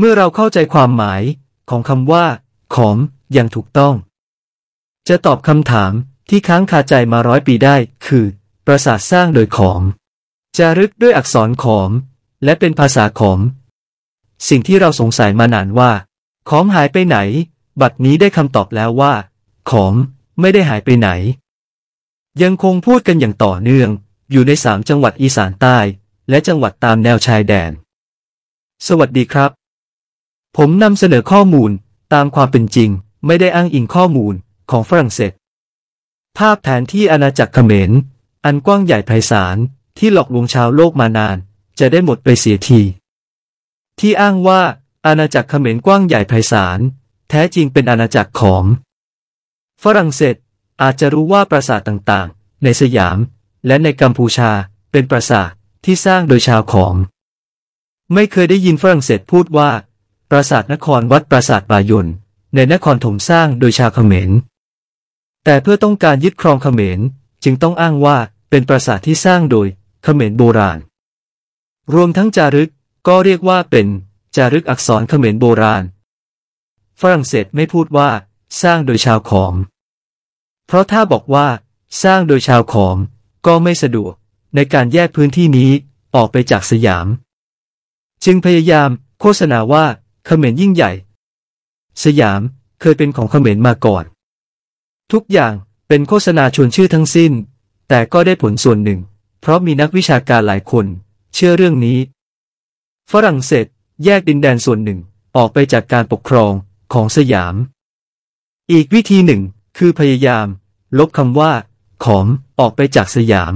เมื่อเราเข้าใจความหมาย ของคำว่า ของอย่างถูกต้อง จะตอบคำถามที่ค้างคาใจมาร้อยปีได้คือ ประสาทสร้างโดยของจะรึกด้วยอักษรขอม และเป็นภาษาขอม สิ่งที่เราสงสัยมานานว่า ของหายไปไหน บัดนี้ได้คำตอบแล้วว่า ของไม่ได้หายไปไหน ยังคงพูดกันอย่างต่อเนื่อง อยู่ในสามจังหวัดอีสานใต้ และจังหวัดตามแนวชายแดน สวัสดีครับผมนำเสนอข้อมูลตามความเป็นจริง ไม่ได้อ้างอิงข้อมูลของฝรั่งเศสภาพแผนที่อาณาจักรเขมรอันกว้างใหญ่ไพศาลที่หลอกลวงชาวโลกมานาน จะได้หมดไปเสียที ที่อ้างว่าอาณาจักรเขมรกว้างใหญ่ไพศาลแท้จริงเป็นอาณาจักรของ ฝรั่งเศสอาจจะรู้ว่าปราสาทต่างๆ ในสยาม และในกัมพูชาเป็นปราสาทที่สร้างโดยชาวของ ไม่เคยได้ยินฝรั่งเศสพูดว่าปราสาทนครวัดปราสาทบายนในนครถมสร้างโดยชาวเขมร แต่เพื่อต้องการยึดครองเขมร จึงต้องอ้างว่าเป็นปราสาทที่สร้างโดยเขมรโบราณ รวมทั้งจารึกก็เรียกว่าเป็นจารึกอักษรเขมรโบราณ ฝรั่งเศสไม่พูดว่าสร้างโดยชาวขอม เพราะถ้าบอกว่าสร้างโดยชาวขอม ก็ไม่สะดวกในการแยกพื้นที่นี้ออกไปจากสยาม จึงพยายามโฆษณาว่าเขมรยิ่งใหญ่ สยามเคยเป็นของเขมรมาก่อน ทุกอย่างเป็นโฆษณาชวนชื่อทั้งสิ้น แต่ก็ได้ผลส่วนหนึ่ง เพราะมีนักวิชาการหลายคน เชื่อเรื่องนี้ ฝรั่งเศสแยกดินแดนส่วนหนึ่งออกไปจากการปกครองของสยาม อีกวิธีหนึ่งคือพยายาม ลบคำว่า ขอมออกไปจากสยาม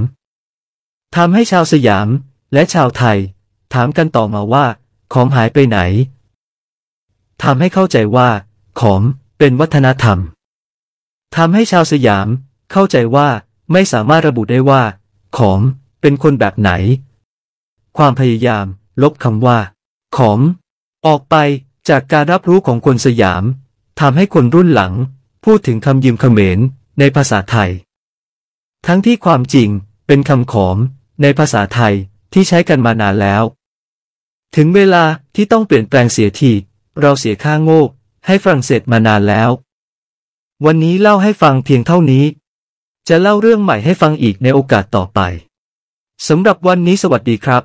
ทำให้ชาวสยามและชาวไทย ถามกันต่อมาว่าขอมหายไปไหนทำให้เข้าใจว่า ขอม เป็นวัฒนธรรม ทำให้ชาวสยาม เข้าใจว่าไม่สามารถระบุได้ว่า ขอม เป็นคนแบบไหน ความพยายาม ลบคำว่าขอม ออกไปจากการรับรู้ของคนสยาม ทำให้คนรุ่นหลัง พูดถึงคำยืมเขมรในภาษาไทย ทั้งที่ความจริงเป็นคำขอม ในภาษาไทยที่ใช้กันมานานแล้ว ถึงเวลาที่ต้องเปลี่ยนแปลงเสียทีเราเสียค่าโง่ให้ฝรั่งเศสมานานแล้ว วันนี้เล่าให้ฟังเพียงเท่านี้ จะเล่าเรื่องใหม่ให้ฟังอีกในโอกาสต่อไป สำหรับวันนี้สวัสดีครับ